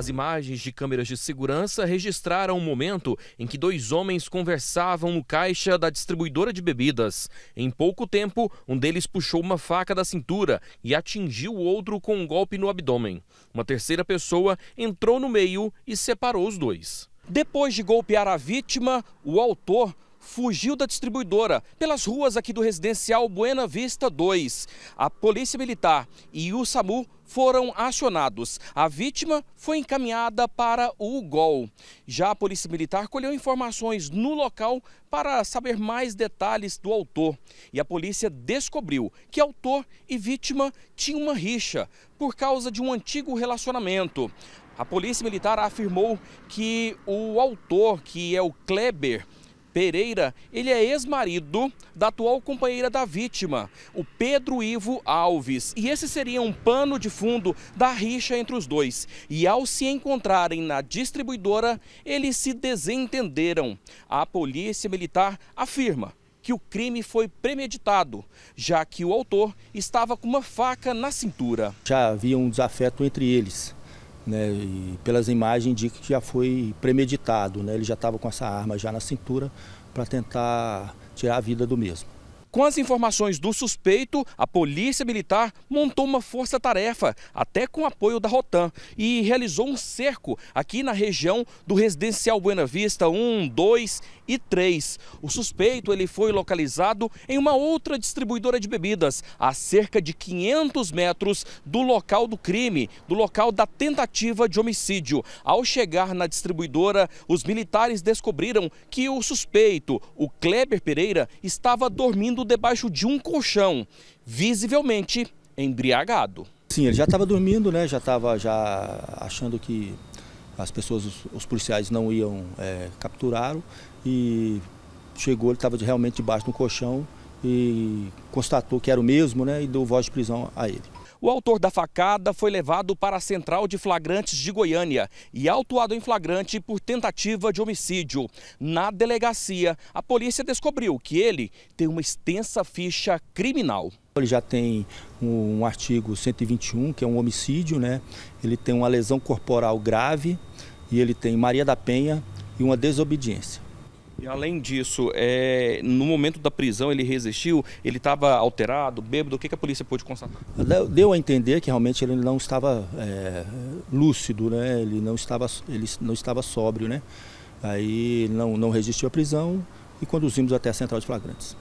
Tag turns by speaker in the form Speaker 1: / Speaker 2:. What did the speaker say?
Speaker 1: As imagens de câmeras de segurança registraram o um momento em que dois homens conversavam no caixa da distribuidora de bebidas. Em pouco tempo, um deles puxou uma faca da cintura e atingiu o outro com um golpe no abdômen. Uma terceira pessoa entrou no meio e separou os dois. Depois de golpear a vítima, o autor fugiu da distribuidora pelas ruas aqui do residencial Buena Vista 2. A Polícia Militar e o SAMU foram acionados. A vítima foi encaminhada para o GOL. Já a Polícia Militar colheu informações no local para saber mais detalhes do autor. E a polícia descobriu que autor e vítima tinham uma rixa por causa de um antigo relacionamento. A Polícia Militar afirmou que o autor, que é o Kleber, Pereira, ele é ex-marido da atual companheira da vítima, o Pedro Ivo Alves. E esse seria um pano de fundo da rixa entre os dois. E ao se encontrarem na distribuidora, eles se desentenderam. A polícia militar afirma que o crime foi premeditado, já que o autor estava com uma faca na
Speaker 2: cintura. Já havia um desafeto entre eles. Né, e pelas imagens indica que já foi premeditado, né, ele já estava com essa arma já na cintura para tentar tirar a vida do mesmo.
Speaker 1: Com as informações do suspeito, a Polícia Militar montou uma força-tarefa, até com apoio da Rotan, e realizou um cerco aqui na região do residencial Buena Vista 1, 2 e 3. O suspeito ele foi localizado em uma outra distribuidora de bebidas, a cerca de 500 metros do local do crime, do local da tentativa de homicídio. Ao chegar na distribuidora, os militares descobriram que o suspeito, o Kleber Pereira, estava dormindo dormindo debaixo de um colchão, visivelmente embriagado.
Speaker 2: Sim, ele já estava dormindo, né? Já estava já achando que as pessoas, os, os policiais não iam é, capturá-lo e chegou, ele estava realmente debaixo do colchão e constatou que era o mesmo, né? E deu voz de prisão a ele.
Speaker 1: O autor da facada foi levado para a Central de Flagrantes de Goiânia e autuado em flagrante por tentativa de homicídio. Na delegacia,
Speaker 2: a polícia descobriu que ele tem uma extensa ficha criminal. Ele já tem um, artigo 121, que é um homicídio, né? Ele tem uma lesão corporal grave e ele tem Maria da Penha e uma desobediência.
Speaker 1: E além disso, é, no momento da prisão ele resistiu, ele estava alterado, bêbado, o que, que, a polícia pôde constatar?
Speaker 2: Deu a entender que realmente ele não estava é, lúcido, né? ele, não estava, ele não estava sóbrio, né? aí não, não resistiu à prisão e conduzimos até a central de flagrantes.